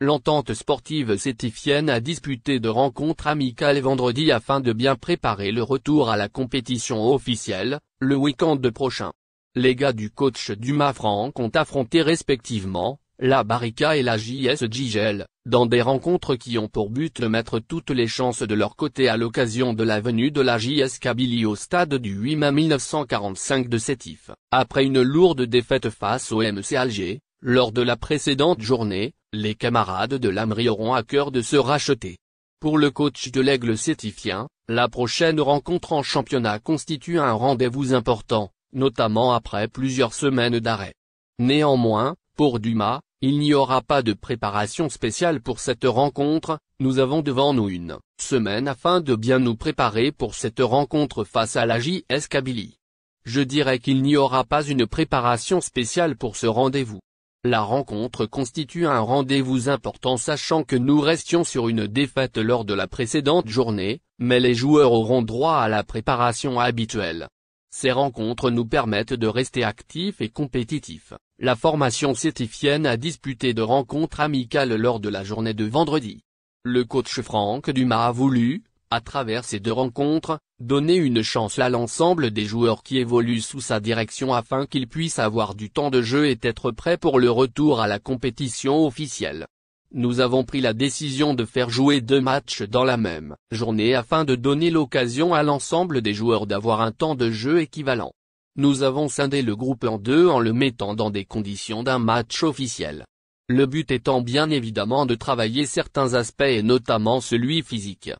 L'entente sportive sétifienne a disputé de rencontres amicales vendredi afin de bien préparer le retour à la compétition officielle, le week-end prochain. Les gars du coach Dumas Franck ont affronté respectivement, la Barrica et la JS Gigel, dans des rencontres qui ont pour but de mettre toutes les chances de leur côté à l'occasion de la venue de la JS Kabylie au stade du 8 mai 1945 de Sétif, après une lourde défaite face au MC Alger, lors de la précédente journée, les camarades de l'Amri auront à cœur de se racheter. Pour le coach de l'Aigle sétifien, la prochaine rencontre en championnat constitue un rendez-vous important, notamment après plusieurs semaines d'arrêt. Néanmoins, pour Dumas, il n'y aura pas de préparation spéciale pour cette rencontre, nous avons devant nous une semaine afin de bien nous préparer pour cette rencontre face à la JS Kabylie. Je dirais qu'il n'y aura pas une préparation spéciale pour ce rendez-vous. La rencontre constitue un rendez-vous important sachant que nous restions sur une défaite lors de la précédente journée, mais les joueurs auront droit à la préparation habituelle. Ces rencontres nous permettent de rester actifs et compétitifs. La formation sétifienne a disputé de rencontres amicales lors de la journée de vendredi. Le coach Franck Dumas a voulu, à travers ces deux rencontres, donner une chance à l'ensemble des joueurs qui évoluent sous sa direction afin qu'ils puissent avoir du temps de jeu et être prêts pour le retour à la compétition officielle. Nous avons pris la décision de faire jouer deux matchs dans la même journée afin de donner l'occasion à l'ensemble des joueurs d'avoir un temps de jeu équivalent. Nous avons scindé le groupe en deux en le mettant dans des conditions d'un match officiel. Le but étant bien évidemment de travailler certains aspects et notamment celui physique.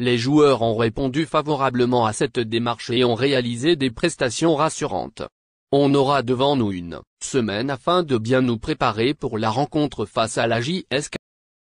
Les joueurs ont répondu favorablement à cette démarche et ont réalisé des prestations rassurantes. On aura devant nous une semaine afin de bien nous préparer pour la rencontre face à la JSK.